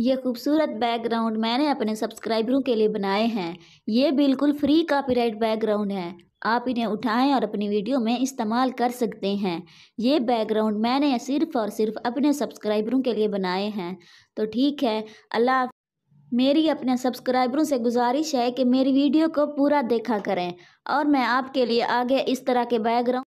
ये खूबसूरत बैकग्राउंड मैंने अपने सब्सक्राइबरों के लिए बनाए हैं ये बिल्कुल फ्री कॉपीराइट बैकग्राउंड है आप इन्हें उठाएं और अपनी वीडियो में इस्तेमाल कर सकते हैं ये बैकग्राउंड मैंने सिर्फ़ और सिर्फ अपने सब्सक्राइबरों के लिए बनाए हैं तो ठीक है अल्लाह मेरी अपने सब्सक्राइबरों से गुजारिश है कि मेरी वीडियो को पूरा देखा करें और मैं आपके लिए आगे इस तरह के बैकग्राउंड